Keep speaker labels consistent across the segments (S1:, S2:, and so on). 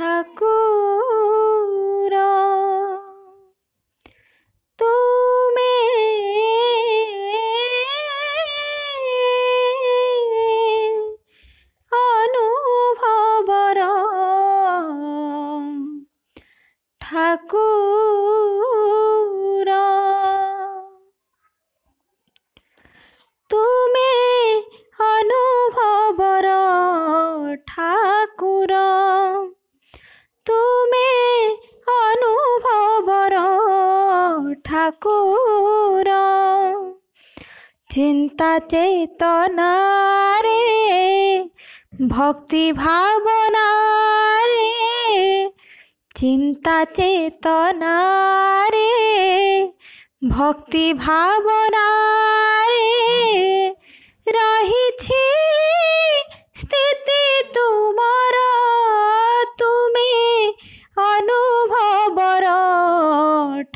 S1: ঠাকুর তুমি অনুভবর ঠাকুর ঠাকুর চিন্তা চেতনারে ভক্তি ভাবনারে চিন্তা চেতনারে ভক্তি ভাবনার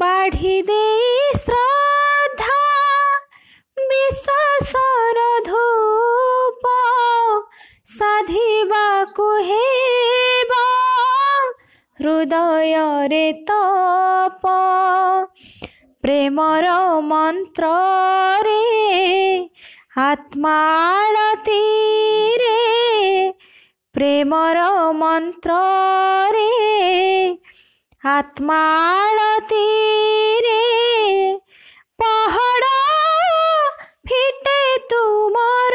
S1: বাঢ়িদে শ্রদ্ধা বিশ্বাসর ধূপ সাধিবাকু হেব হৃদয়রে তপ প্রেমর মন্ত্রে আত্মাড়তিরে প্রেমর মন্ত্রে আত্মারতি রে পাহাড় ফিটে তোমার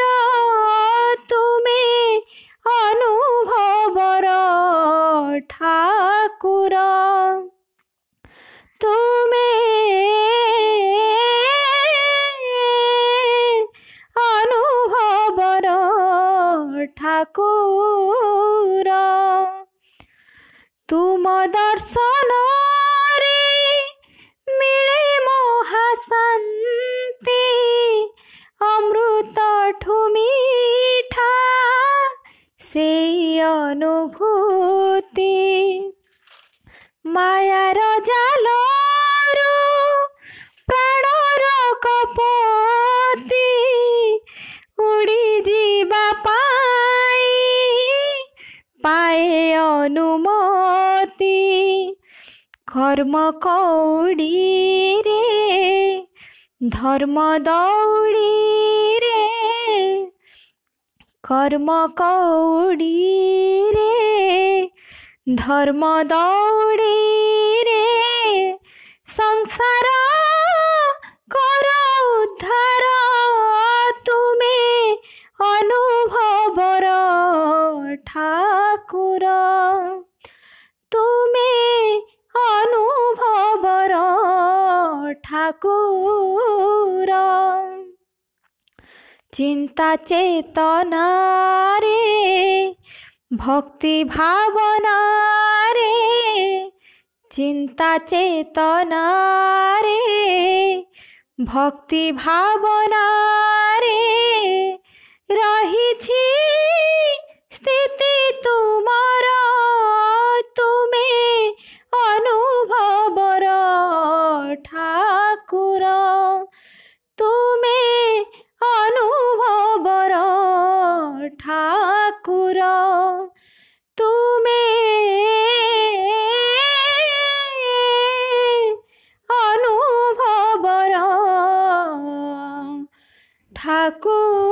S1: রে মিলে মহাশান্তি অমৃত ঠুমিঠা সেই অনুভূতি মায়ার জাল প্রাণর কপতি উড়ি যা পায়ে অনুমতি হাতে কর্ম কৌড়ি রে ধর্ম দৌড়ি রে কর্ম কৌড়ি রে ধর্ম দৌড়ি রে সংসার কর উদ্ধার তুমি অনুভবর ঠাকুর ঠাকুর চিন্তা চেতনারে ভক্তি ভাবনারে চিন্তা চেতনারে ভক্তি ভাবনারে রহিছি Cu!